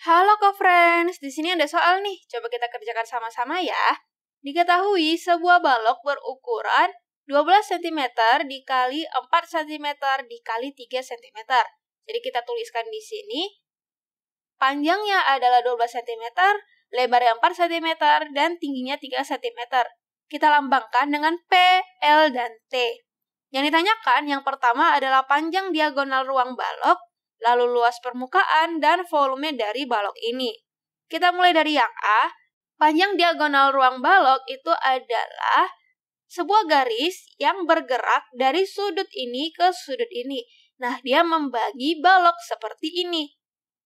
Halo co-friends, di sini ada soal nih. Coba kita kerjakan sama-sama ya. Diketahui sebuah balok berukuran 12 cm dikali 4 cm dikali 3 cm. Jadi kita tuliskan di sini panjangnya adalah 12 cm, lebarnya 4 cm, dan tingginya 3 cm. Kita lambangkan dengan P, L, dan T. Yang ditanyakan yang pertama adalah panjang diagonal ruang balok, lalu luas permukaan, dan volume dari balok ini. Kita mulai dari yang A. Panjang diagonal ruang balok itu adalah sebuah garis yang bergerak dari sudut ini ke sudut ini. Nah, dia membagi balok seperti ini.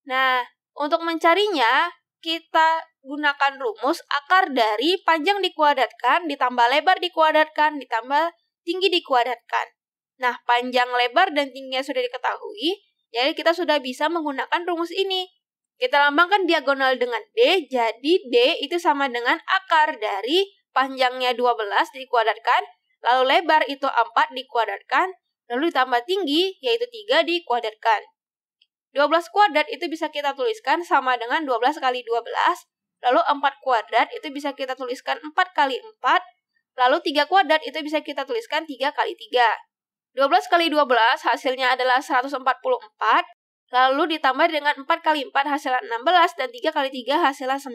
Nah, untuk mencarinya, kita gunakan rumus akar dari panjang dikuadratkan, ditambah lebar dikuadratkan, ditambah tinggi dikuadratkan. Nah, panjang, lebar, dan tingginya sudah diketahui, jadi kita sudah bisa menggunakan rumus ini. Kita lambangkan diagonal dengan D, jadi D itu sama dengan akar dari panjangnya 12 dikuadratkan, lalu lebar itu 4 dikuadratkan, lalu ditambah tinggi yaitu 3 dikuadratkan. 12 kuadrat itu bisa kita tuliskan sama dengan 12 kali 12, lalu 4 kuadrat itu bisa kita tuliskan 4 kali 4, lalu 3 kuadrat itu bisa kita tuliskan 3 kali 3. 12 kali 12 hasilnya adalah 144, lalu ditambah dengan 4 kali 4 hasilnya 16, dan 3 kali 3 hasilnya 9.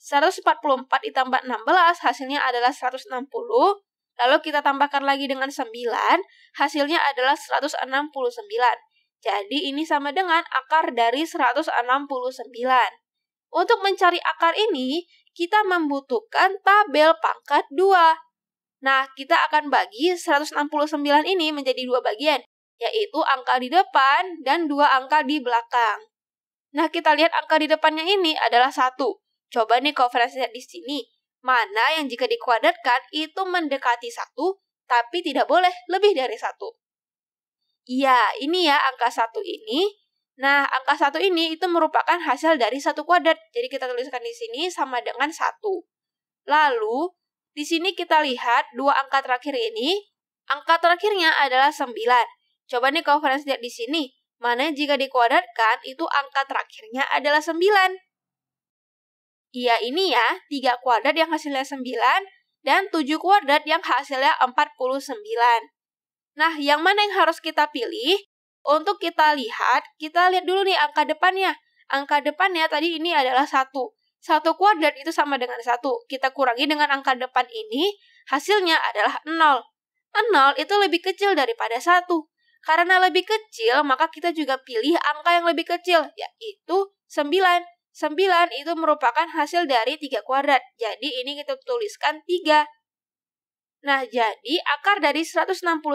144 ditambah 16 hasilnya adalah 160, lalu kita tambahkan lagi dengan 9, hasilnya adalah 169. Jadi ini sama dengan akar dari 169. Untuk mencari akar ini, kita membutuhkan tabel pangkat 2. Nah, kita akan bagi 169 ini menjadi dua bagian, yaitu angka di depan dan dua angka di belakang. Nah, kita lihat angka di depannya ini adalah satu. Coba nih kalau lihat di sini, mana yang jika dikuadratkan itu mendekati satu, tapi tidak boleh lebih dari satu. Iya, ini ya angka satu ini. Nah, angka satu ini itu merupakan hasil dari satu kuadrat. Jadi kita tuliskan di sini sama dengan satu. Lalu, di sini kita lihat dua angka terakhir ini. Angka terakhirnya adalah 9. Coba nih kalau friends lihat di sini. Mana jika dikuadratkan itu angka terakhirnya adalah 9. Iya ini ya, 3 kuadrat yang hasilnya 9 dan 7 kuadrat yang hasilnya 49. Nah, yang mana yang harus kita pilih? Untuk kita lihat, kita lihat dulu nih angka depannya. Angka depannya tadi ini adalah 1. Satu kuadrat itu sama dengan satu. Kita kurangi dengan angka depan ini, hasilnya adalah 0. 0 itu lebih kecil daripada satu. Karena lebih kecil, maka kita juga pilih angka yang lebih kecil, yaitu 9. 9 itu merupakan hasil dari 3 kuadrat. Jadi ini kita tuliskan 3. Nah, jadi akar dari 169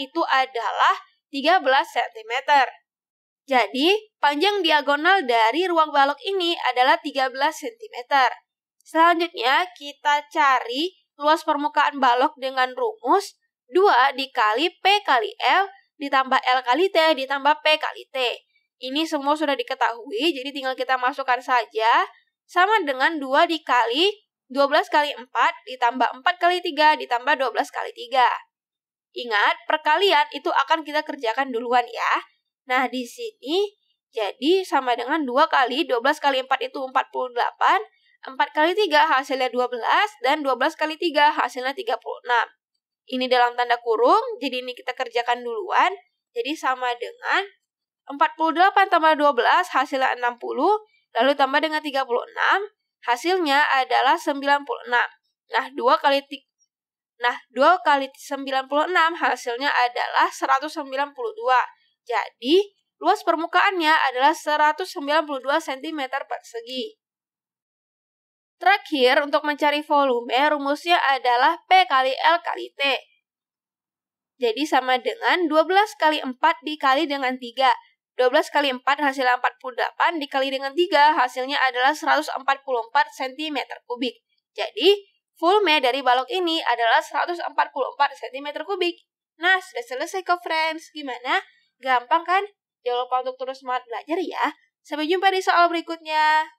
itu adalah 13 cm. Jadi, panjang diagonal dari ruang balok ini adalah 13 cm. Selanjutnya, kita cari luas permukaan balok dengan rumus 2 dikali P kali L ditambah L kali T ditambah P kali T. Ini semua sudah diketahui, jadi tinggal kita masukkan saja. Sama dengan 2 dikali 12 kali 4 ditambah 4 kali 3 ditambah 12 kali 3. Ingat, perkalian itu akan kita kerjakan duluan ya. Nah, di sini jadi sama dengan 2 kali 12 kali 4 itu 48, 4 kali 3 hasilnya 12, dan 12 kali 3 hasilnya 36. Ini dalam tanda kurung, jadi ini kita kerjakan duluan. Jadi sama dengan 48 tambah 12 hasilnya 60, lalu tambah dengan 36, hasilnya adalah 96. Nah, 2 kali Nah, 2 kali 96 hasilnya adalah 192. Jadi, luas permukaannya adalah 192 cm persegi. Terakhir, untuk mencari volume, rumusnya adalah P kali L kali T. Jadi sama dengan 12 kali 4 dikali dengan 3. 12 kali 4 hasilnya 48 dikali dengan 3 hasilnya adalah 144 cm kubik. Jadi, volume dari balok ini adalah 144 cm kubik. Nah, sudah selesai kok friends. Gimana? Gampang kan? Jangan lupa untuk terus semangat belajar ya. Sampai jumpa di soal berikutnya.